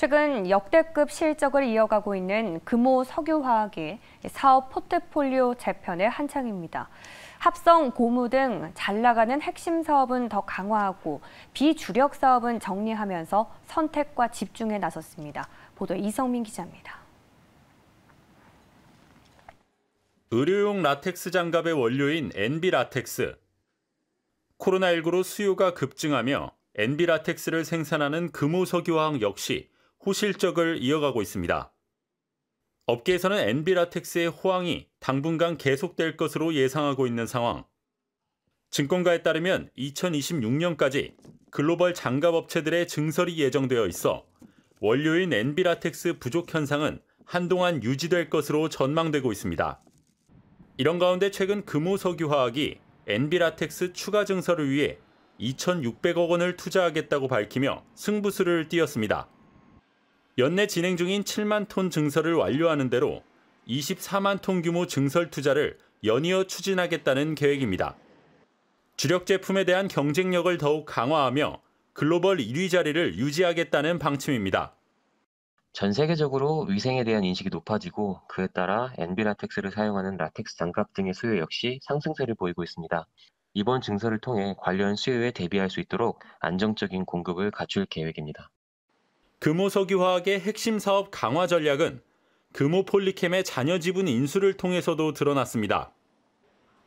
최근 역대급 실적을 이어가고 있는 금호 석유화학이 사업 포트폴리오 재편의 한창입니다. 합성, 고무 등 잘 나가는 핵심 사업은 더 강화하고 비주력 사업은 정리하면서 선택과 집중에 나섰습니다. 보도 이성민 기자입니다. 의료용 라텍스 장갑의 원료인 엔비 라텍스. 코로나19로 수요가 급증하며 엔비 라텍스를 생산하는 금호석유화학 역시 호실적을 이어가고 있습니다. 업계에서는 엔비라텍스의 호황이 당분간 계속될 것으로 예상하고 있는 상황. 증권가에 따르면 2026년까지 글로벌 장갑 업체들의 증설이 예정되어 있어 원료인 엔비라텍스 부족 현상은 한동안 유지될 것으로 전망되고 있습니다. 이런 가운데 최근 금호석유화학이 엔비라텍스 추가 증설을 위해 2,600억 원을 투자하겠다고 밝히며 승부수를 띄었습니다. 연내 진행 중인 7만 톤 증설을 완료하는 대로 24만 톤 규모 증설 투자를 연이어 추진하겠다는 계획입니다. 주력 제품에 대한 경쟁력을 더욱 강화하며 글로벌 1위 자리를 유지하겠다는 방침입니다. 전 세계적으로 위생에 대한 인식이 높아지고 그에 따라 엔비 라텍스를 사용하는 라텍스 장갑 등의 수요 역시 상승세를 보이고 있습니다. 이번 증설을 통해 관련 수요에 대비할 수 있도록 안정적인 공급을 갖출 계획입니다. 금호석유화학의 핵심 사업 강화 전략은 금호폴리캠의 잔여 지분 인수를 통해서도 드러났습니다.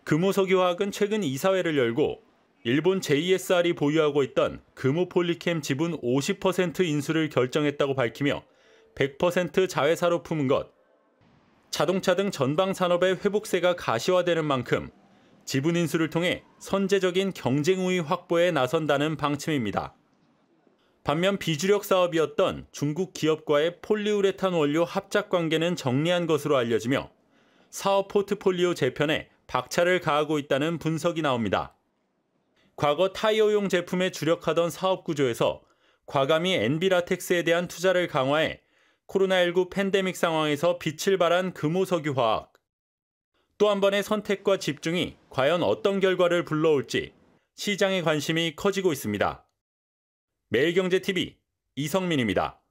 금호석유화학은 최근 이사회를 열고 일본 JSR이 보유하고 있던 금호폴리캠 지분 50% 인수를 결정했다고 밝히며 100% 자회사로 품은 것, 자동차 등 전방 산업의 회복세가 가시화되는 만큼 지분 인수를 통해 선제적인 경쟁 우위 확보에 나선다는 방침입니다. 반면 비주력 사업이었던 중국 기업과의 폴리우레탄 원료 합작 관계는 정리한 것으로 알려지며 사업 포트폴리오 재편에 박차를 가하고 있다는 분석이 나옵니다. 과거 타이어용 제품에 주력하던 사업 구조에서 과감히 엔비라텍스에 대한 투자를 강화해 코로나19 팬데믹 상황에서 빛을 발한 금호석유화학. 또 한 번의 선택과 집중이 과연 어떤 결과를 불러올지 시장의 관심이 커지고 있습니다. 매일경제TV 이성민입니다.